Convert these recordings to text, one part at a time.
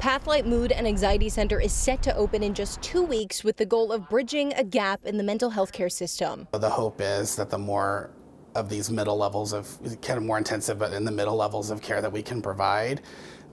Pathlight Mood and Anxiety Center is set to open in just two weeks with the goal of bridging a gap in the mental health care system. The hope is that the more of these middle levels of kind of more intensive, but in the middle levels of care that we can provide,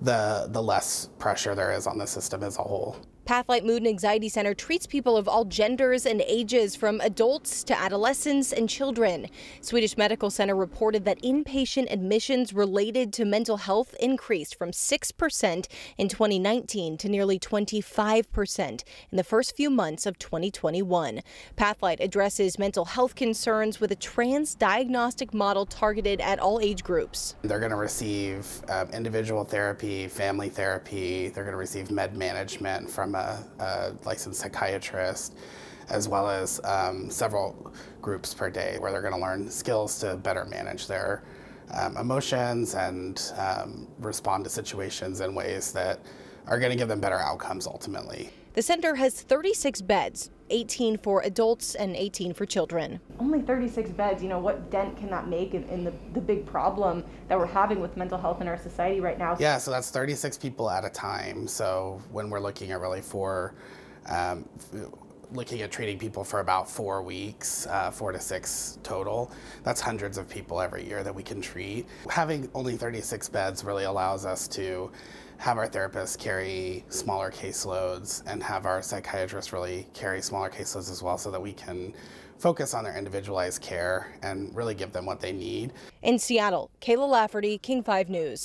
the, the less pressure there is on the system as a whole. Pathlight Mood and Anxiety Center treats people of all genders and ages, from adults to adolescents and children. Swedish Medical Center reported that inpatient admissions related to mental health increased from 6% in 2019 to nearly 25% in the first few months of 2021. Pathlight addresses mental health concerns with a trans diagnostic model targeted at all age groups. They're going to receive um, individual therapy therapy, family therapy. They're going to receive med management from a, a licensed psychiatrist, as well as um, several groups per day where they're going to learn skills to better manage their um, emotions and um, respond to situations in ways that are going to give them better outcomes ultimately. The center has 36 beds, 18 for adults and 18 for children. Only 36 beds, you know, what dent can that make in, in the, the big problem that we're having with mental health in our society right now? Yeah, so that's 36 people at a time. So when we're looking at really four um, looking at treating people for about four weeks, uh, four to six total. That's hundreds of people every year that we can treat. Having only 36 beds really allows us to have our therapists carry smaller caseloads and have our psychiatrists really carry smaller caseloads as well so that we can focus on their individualized care and really give them what they need. In Seattle, Kayla Lafferty, King 5 News.